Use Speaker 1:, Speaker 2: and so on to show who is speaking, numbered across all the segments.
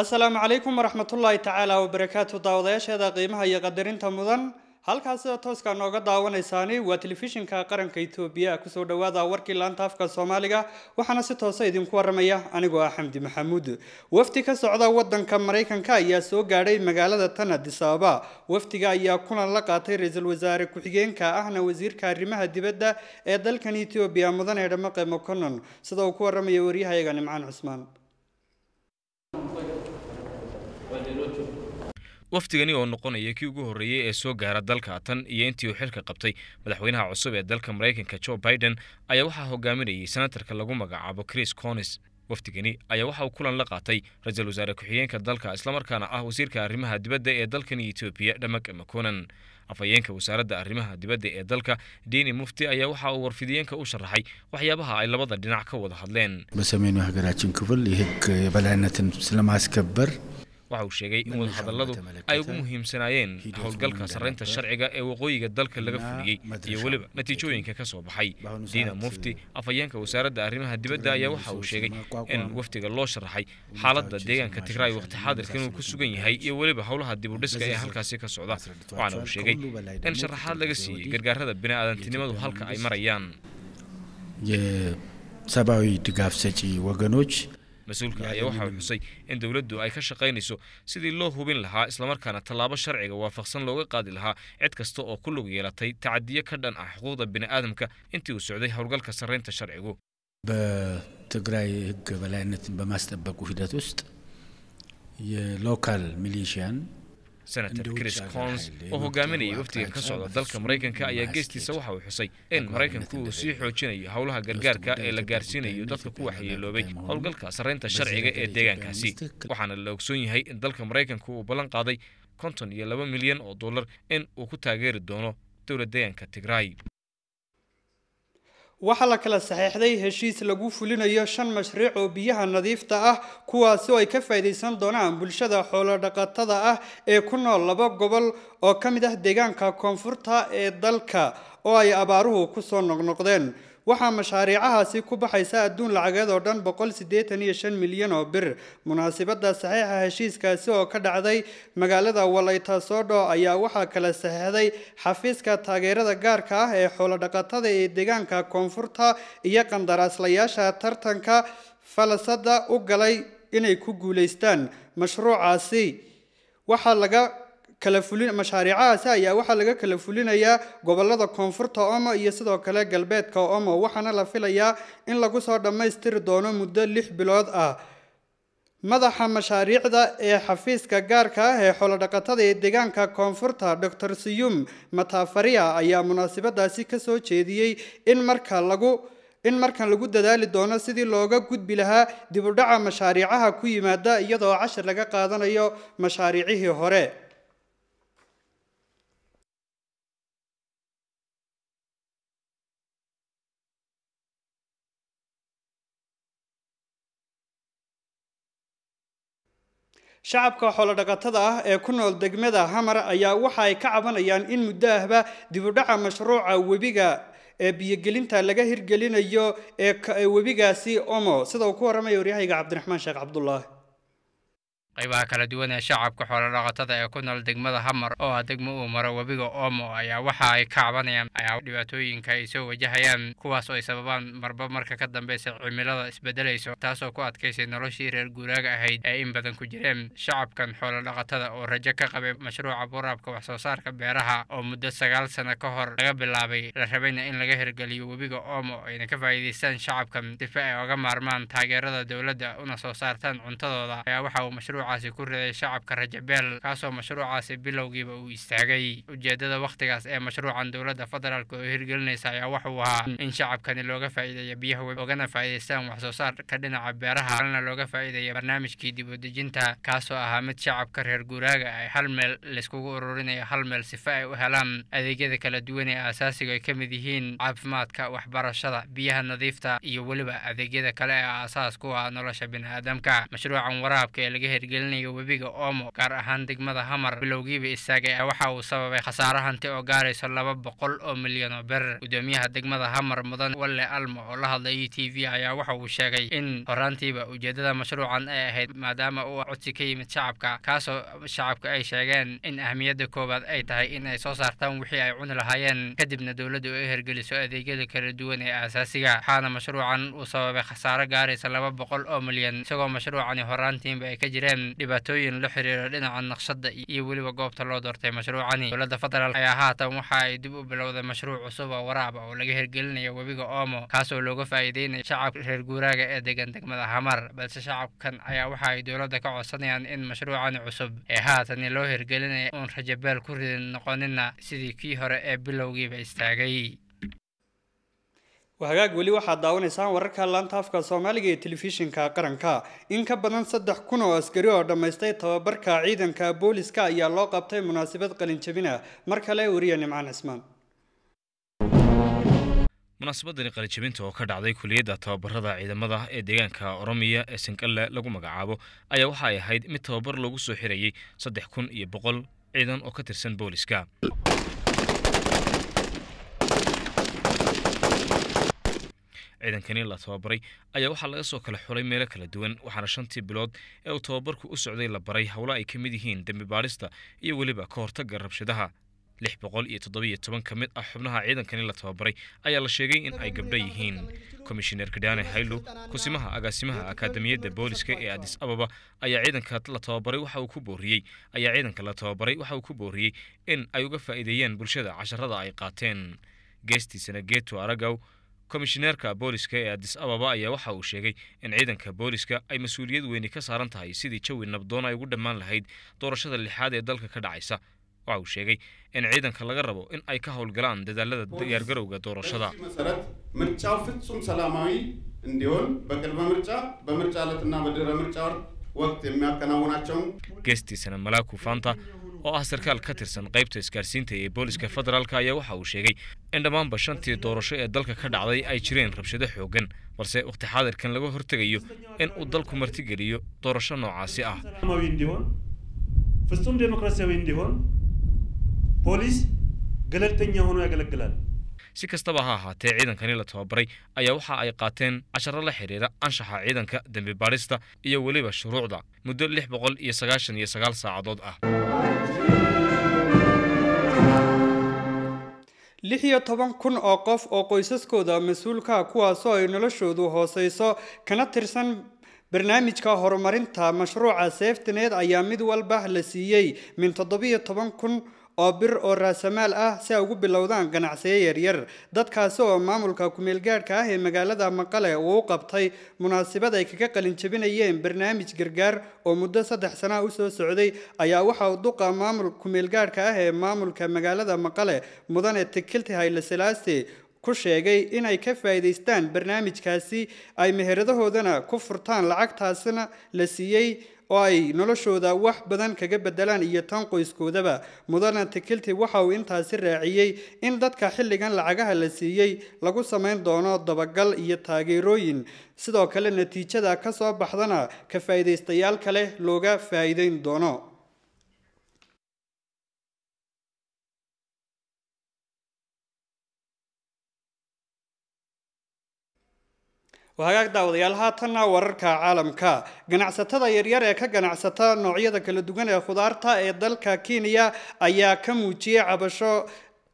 Speaker 1: asalaamu calaykum waraxmat ullaahi tacaala wabarakaatu daawadayaasheeda qiimaha iyo qadarinta mudan halkaas sida tooska nooga daawanaysaani waa telefishinka qaranka itoobiya kusoo dhowaada warkii laanta afka soomaaliga waxaana si toosa idinku waramaya anigoo ah xamdi maxamuud wafdi ka socda wadanka maraykanka ayaa soo gaadhay magaalada tan addis ababa wafdiga ayaa kulan la qaatay ra-iisul wasaare ku-xigeenka ahna wasiirka arrimaha dibadda ee dalkan etoobiya mudane dhamaqa mokonon sida uu ku waramaya waryahayaga nimcaan cusmaan
Speaker 2: waftigani oo noqonaya kii ugu horreeyey ee soo gaara dalka tan iyo intii uu xilka qabtay madaxweynaha cusub ee dalka maraykanka jo biden ayaa waxaa hogaaminayay senatarka lagu magacaabo chris conis waftigani ayaa waxa uu kulan la qaatay ra-iisul wasaare ku-xigeenka dalka islamarkaana ah wasiirka arrimaha dibadda ee dalkan etoobiya dhamak makonan afhayeenka wasaaradda arrimaha dibadda ee dalka diini mufti ayaa waxa uu warfidiyeenka u sharaxay waxyaabaha ay labada dhinac ka wada hadleen waxa uu sheegay in wadahadalladu ay ugu muhiimsanaayeen howlgalka sarraynta sharciga ee waqooyiga dalka laga fuliyey iyo weliba natiijooyinka ka soo baxay diina mufti afhayeenka wasaaradda arrimaha dibadda ayaa waxa uu sheegay in wafdiga loo sharaxay xaaladda deegaanka tigraay wakhti xaadirka inuu ku sugan yahay iyo weliba howlaha dibudhiska ee halkaasi ka socda waxaana uu sheegay in sharaxaad laga siiyey gargaarada bini'aadantinimadu halka ay marayaan mas-uulka ayaa waxaa xusay in dowladdu ay ka shaqaynayso sidii loo hubin lahaa islamarkaana tallaabo sharciga waafaqsan looga qaadi lahaa cid kasta oo ku lug yeelatay tacadiyo ka dhan ah xuquuqda bini'aadamka intii uu socday howlgalka sarraynta sharcigu በትግራይ ህግ በላይነትን በማስጠበቁ senator chris cons oo hogaaminaya waftiga ka socda dalka maraykanka ayaa geestiisa waxa uu xusay in maraykanku uu sii xoojinayo howlaha gargaarka ee la gaarsiinayo dadka ku waxyeeloobay howlgalka sarraynta sharciga ee deegaankaasi waxaana la ogsoon yahay in dalka maraykanku uu ballan qaaday konton iyo laba milyan oo dollar in uu ku taageeri doono dowla deegaanka tigraay
Speaker 1: waxaa la kala saxeixday heshiis lagu fulinayo shan mashruuc oo biyaha nadiifta ah kuwaasi oo ay ka faa'iidaysan doonaan bulshada xoolodhaqatada ah ee ku nool laba gobol oo ka mid ah deegaanka koonfurta ee dalka oo ay abaaruhu ku soo noqnoqdeen waxaa mashaariicahaasi ku baxaysa adduun lacageed oo dhan boqol siddeetan iyo shan milyan oo bir munaasibadda saxiixa heshiiskaasi oo ka dhacday magaalada walayta soodho ayaa waxaa kala saxeixday xafiiska taageerada gaarka ah ee xoolodhaqatada ee deegaanka koonfurta iyo qandaraaslayaasha tartanka falasada u galay inay ku guulaystaan mashruucaasi waxaa laga kala mashaariicahaasi ayaa waxaa laga kala fulinayaa gobolada koonfurta omo iyo sidoo kale galbeedka omo waxaana la filayaa in lagu soo dhammaystiri doono muddo lix bilood ah madaxa mashaariicda ee xafiiska gaarka ah ee xoolodhaqatada ee deegaanka koonfurta doctor siyum matafaria ayaa munaasabadaasi kasoo jeediyey in marka lagu in markan lagu dadaali doono sidii looga gudbi lahaa dibudhaca mashaariicaha ku yimaada iyadoo cashir laga qaadanayo mashaariicihii hore shacabka xoolodhaqatada ah ee ku nool degmada hamar ayaa waxa ay ka cabanayaan in muddo ahba dibudhaca mashruuca webiga ee biyogelinta laga hirgelinayo ee webigaasi omo sida uu ku waramaya waryahayga cabdiraxmaan sheekh cabdulaahi
Speaker 3: qaybaha kala duwan ee shacabka xoolodhaqatada ee ku nool degmada hamar oo ah degmo uu maro webiga oomo ayaa waxa ay ka cabanayaan ayaa dhibaatooyinka ay soo wajahayaan kuwaas oo ay sababaan marba marka ka dambeysa cimilada isbedelayso taasoo ku adkaysay noloshii reer guuraaga ahayd ee in badan ku jireen shacabkan xoolodhaqatada oo rajo ka qabay mashruuca buraabka wax soo saarka beeraha oo muddo sagaal sano ka hor laga bilaabay la rabayna in laga hirgeliyo webiga oomo ayna ka faa'iidaystaan shacabkan sife ay oga maarmaan taageerada dowladda una soo saartaan cuntadooda ayaa waxa uu mashruuca mashruucaasi ku riday shacabka rajabeel kaasoo mashruucaasi bilowgiiba uu istaagay ujeedada wakhtigaas ee mashruucan dowladda federaalk oo hirgelinaysa ayaa waxauu ahaa in shacabkani looga faa'iideeya biyaha web oogana faa'iidaystaan waxsoosaarka dhinaca beeraha halna looga faa'iideeya barnaamijkii dib udejinta kaasoo ahaa mid shacabka reer guuraaga ay hal meel layskugu ururinayo hal meel sifa ay u helaan adeegyada kala duwan ee aasaasiga ay ka mid yihiin caafimaadka waxbarashada biyaha nadiifta iyo weliba adeegyada kale ee aasaas ku ah nolosha biniaadamka mashruucan waraabka ee laga gelinaya webiga oomo gaar ahaan degmada hamar bilowgiiba istaagay ah waxa uu sababay khasaaro hanti oo gaarayso laba boqol oo milyan oo berer guddoomiyaha degmada hamar mudan walle almo oo la hadlay e t v ayaa waxa uu sheegay in horaantiiba ujeedada mashruucan ay ahayd maadaama uu codsi ka yimid shacabka kaasoo shacabka ay sheegeen in ahmiyadda koowaad ay tahay in ay soo saartaan wixii ay cuni lahaayeen kadibna dowladdu ay hergeliso adeegyada kala duwan ee aasaasiga waxaana mashruucan uu sababay khasaaro gaaraysa laba boqol oo milyan isagoo mashruucani horaantiinba ay ka jireen keeneen dhibaatooyin la xiriira dhinaca naqshada iyo weliba goobta loo doortay mashruucani dowladda federaal ayaa haatan waxa ay dib u bilowday mashruuc cusub oo waraaba ah oo laga hirgelinaya webiga oomo kaasoo looga faa'iideynaya shacabka reer guuraaga ee degan degmada hamar balse shacabkan ayaa waxa ay dowladda ka codsanayaan in mashruucani cusub ee haatani loo hirgelinaya uun rajabeel ku ridin noqonina sidii kii hore ee bilowgiiba istaagay
Speaker 1: hagaag weli waxaad daawanaysaan wararka laanta afka soomaaliga ee telefishinka qaranka in ka badan saddex kun oo askari oo dhammaystay tababarka ciidanka booliska ayaa loo qabtay munaasabad ah mar kale wariya nimcaan cismaan
Speaker 2: munaasabadani qalinjabinta oo ka dhacday kuliyadda tababarada ciidamada ee deegaanka oromiya ee sangalle lagu magacaabo ayaa waxa ay ahayd mid tababar lagu soo xirayay saddex kun iyo boqol ciidan oo ka tirsan booliska ciidankani la tababaray ayaa waxaa laga soo kala xulay meelo kala duwan waxaana shantii bilood ee uu tababarku u socday la baray howlo ay ka mid yihiin dembi baadhista iyo weliba ka hortagga rabshadaha lix boqol iyo toddobiiyo toban ka mid ah xubnaha ciidankani la tababaray ayaa la sheegay in ay gabdho yihiin komishineer kidhane haylo kusimaha agaasimaha akaadamiyadda booliska ee adis ababa ayaa ciidanka la tababaray waxa uu ku booriyey ayaa ciidanka la tababaray waxa uu ku booriyey in ay uga faa'iideeyaan bulshada casharada ay qaateen geestiisana geeto aragaw komishineerka booliska ee adis ababa ayaa waxa uu sheegay in ciidanka booliska ay mas-uuliyad weyni ka saaran tahay sidii jawi nabdoon ay ugu dhammaan lahayd doorashada lixaad ee dalka ka dhacaysa waxa uu sheegay in ciidanka laga rabo in ay ka howlgalaan dadaalada diyaargarowga doorashada
Speaker 1: ምርጫው ፍጹም ሰላማዊ
Speaker 2: oo ah sarkaal ka tirsan qaybta isgaarsiinta ee booliska federaalk ayaa waxa uu sheegay in dhammaanba shantii doorasho ee dalka ka dhacday ay jireen rabshado xooggan balse wakhti xaadirkan laga hortegayo in uu dalku martigeliyo doorasho noocaasi ah
Speaker 1: ፍጹም ዴሞክራሲያዊ እንዲሆን
Speaker 2: si kastaba ha ahaatee ciidankani la tababaray ayaa waxa ay qaateen casharo la xidhiira anshaxa ciidanka dembi baadhista iyo weliba shuruucda muddo lix boqol iyo sagaashan iyo sagaal saacadood ah
Speaker 1: lix iyo toban kun oo qof oo qoysaskooda mas-uulka kuwaasoo ay noloshoodu hooseyso kana tirsan barnaamijka horumarinta mashruuca seeftineed ayaa mid walba la siiyey min toddobiyo toban kun oo bir oo raasamaal ah si ay ugu bilowdaan ganacsiyo yaryar dadkaasi oo maamulka kumeelgaadhka ah ee magaalada maqale uu u qabtay munaasibad ay kaga qalinjabinayeen barnaamij gargaar oo muddo saddex sanaa u soo socday ayaa waxaa duqa maamul kumeelgaadhka ah ee maamulka magaalada maqale mudane tikilti haylasalaase ku sheegay inay ka faa'iidaystaan barnaamijkaasi ay meheradahoodana ku furtaan lacagtaasina la siiyey oo ay noloshooda wax badan kaga bedelaan iyo tan qoyskoodaba mudana tikilti waxa uu intaasi raaciyey in dadka xilligan lacagaha la siiyey lagu samayn doono dabagal iyo taageerooyin sidoo kale natiijada ka soo baxdana ka faa'iidaystayaal kale looga faa'iidayn doono وهاك داوديال هاتنا ورركا عالمكا ganacsatada yaryar ee ka ganacsata noocyada kala duwan ee khudaarta ee dalka Kenya ayaa ka muujiyay cabasho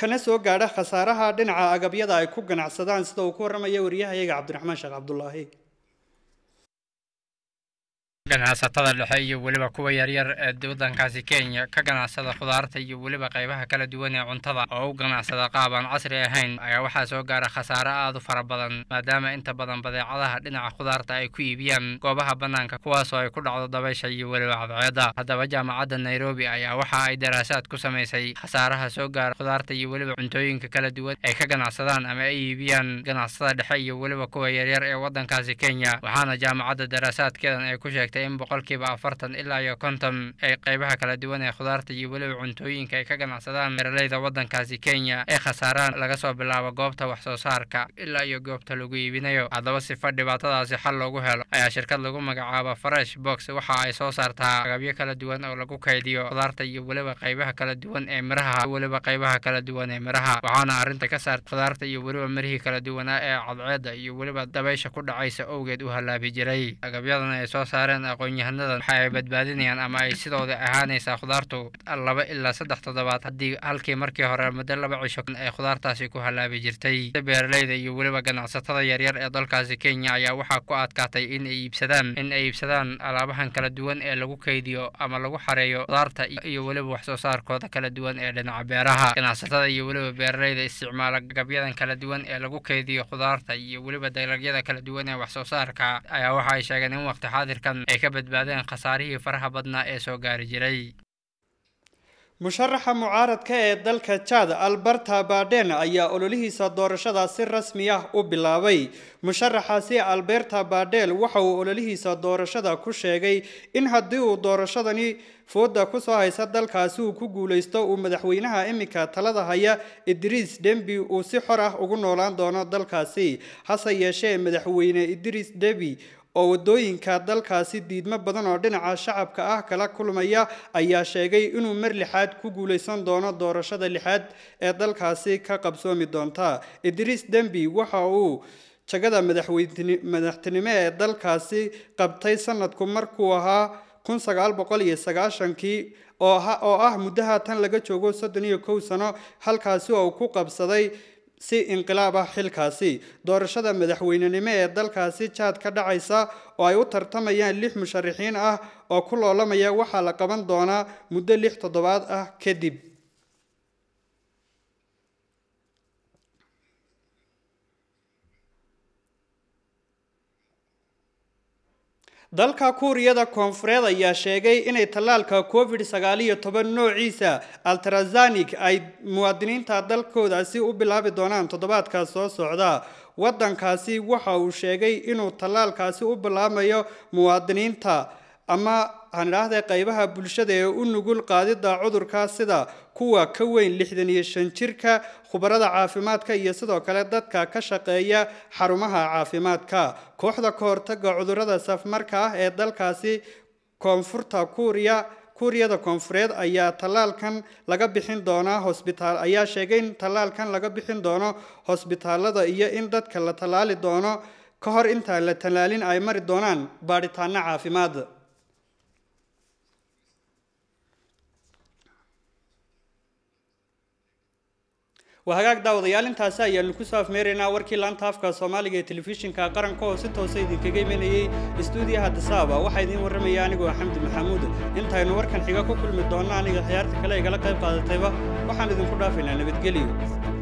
Speaker 1: kana soo gaadha khasaaraha dhinaca agabyada ay ku ganacsadaan sida uu ku warramaya wariyahayaga Cabdiraxmaan Sheekh Cabdullaahi
Speaker 3: ganacsatada dhexe iyo weliba kuwa yaryar ee waddankaasi kenya ka ganacsada khudaarta iyo weliba qaybaha kala duwan ee cuntada oo u ganacsada qaab aan casri ahayn ayaa waxaa soo gaara khasaare aad u fara badan maadaama inta badan badeecadaha dhinaca khudaarta ay ku iibiyaan goobaha bannaanka kuwaasoo ay ku dhacdo dabaysha iyo weliba cadceedda haddaba jaamacadda nairobi ayaa waxa ay daraasaad ku samaysay khasaaraha soo gaara khudaarta iyo weliba cuntooyinka kala duwan ay ka ganacsadaan ama ay iibiyaan ganacsatada dhexe iyo weliba kuwa yaryar ee wadankaasi kenya waxaana jaamacadda daraasaadkeedan ay ku sheegtay in boqolkiiba afartan ilaa iyo konton ay qaybaha kala duwan ee khudaarta iyo weliba cuntooyinka ay ka ganacsadaan beeraleyda waddankaasi kenya ay khasaaraan laga soo bilaabo goobta wax soo saarka ilaa iyo goobta lagu iibinayo haddaba sifa dhibaatadaasi xal loogu helo ayaa shirkad lagu magacaabo fresh box waxa ay soo saartaa agabyo kala duwan oo lagu kaydiyo khudaarta iyo weliba qaybaha kala duwan ee miraha weliba qaybaha kala duwan ee miraha waxaana arrinta ka saarta khudaarta iyo weliba mirihii kala duwanaa ee cadceeda iyo weliba dabaysha ku dhacaysa owgeed u halaabi jiray agabyadan ay soo saareen aqoon waxa ay badbaadinayaan ama ay sidooda ahaanaysaa khudaartu laba ilaa saddex toddobaad haddii halkii markii hore muddo laba cisho ay khudaartaasi ku halaabi jirtay beeraleyda iyo weliba ganacsatada yaryar ee dalkaasi kenya ayaa waxaa ku adkaatay in ay iibsadaan in ay iibsadaan alaabahan kala duwan ee lagu kaydiyo ama lagu xareeyo khudaarta iyo weliba wax soo saarkooda kala duwan ee dhinaca beeraha ganacsatada iyo weliba beeraleyda isticmaala gabyadan kala duwan ee lagu kaydiyo khudaarta iyo weliba dalagyada kala duwan ee waxsoo saarka ayaa waxa ay sheegeen in waqti xaadirkan ay ay ka badbaadeen khasaarihii faraha badnaa ee soo gaari jiray
Speaker 1: musharaxa mucaaradka ee dalka jad alberta baden ayaa ololihiisa doorashada si rasmi ah u bilaabay musharaxaasi alberta badel waxa uu ololihiisa doorashada ku sheegay in haddii uu doorashadani fooda kusoo haysa dalkaasi uu ku guulaysto uu madaxweynaha iminka talada haya idriis dembi uu si xor ah ugu noolaan doono dalkaasi hase yeeshee madaxweyne idriis debi oo waddooyinka dalkaasi diidmo badan oo dhinaca shacabka ah kala kulmaya ayaa sheegay inuu mar lixaad ku guulaysan doono doorashada lixaad ee dalkaasi ka qabsoomi doonta idriis dembi waxa uu jagada madaxtinimo ee dalkaasi qabtay sanadku markuu ahaa kii oo ah muddo tan laga joogo soddon iyo kow sano halkaasi oo ku qabsaday si inqilaab ah xilkaasi doorashada madaxweynenimo ee dalkaasi jaad ka dhacaysa oo ay u tartamayaan lix musharaxiin ah oo ku loolamaya waxaa la qaban doonaa muddo lix toddobaad ah kadib dalka kuuriyada koonfureed ayaa sheegay inay tallaalka covid sagaal iyo toban noociisa altrazanic ay muwaadiniinta dalkoodaasi u bilaabi doonaan toddobaadka soo socda waddankaasi waxa uu sheegay inuu tallaalkaasi u bilaabmayo muwaadiniinta ama aan idhaahde qaybaha bulshada ee u nugul qaadida cudurka sida kuwa ka weyn lixdan iyo shan jirka khubarada caafimaadka iyo sidoo kale dadka ka shaqeeya xarumaha caafimaadka kooxda ka hortaga cudurada safmarka ah ee dalkaasi koonfurta kuuriya kuuriyada koonfureed ayaa tallaalkan laga bixin doonaa hosbitaal ayaa sheegay in tallaalkan laga bixin doono hosbitaalada iyo in dadka la tallaali doono ka hor intaan la tallaalin ay mari doonaan baadhitaano caafimaad waa hagaag daawadayaal intaasi ayaanu ku soo afmeeraynaa warkii laanta afka soomaaliga ee telefishinka qaranka oo si toosa ah idinkaga imanayey istuudiyaha dasaaba waxaa idiin warramaya anigoo xamdi maxamuud intaynu warkan xiga ku kulmi doonno aniga khiyaarta kale igala qayb qaadatayba waxaan idinku dhaafaynaa nabadgelyo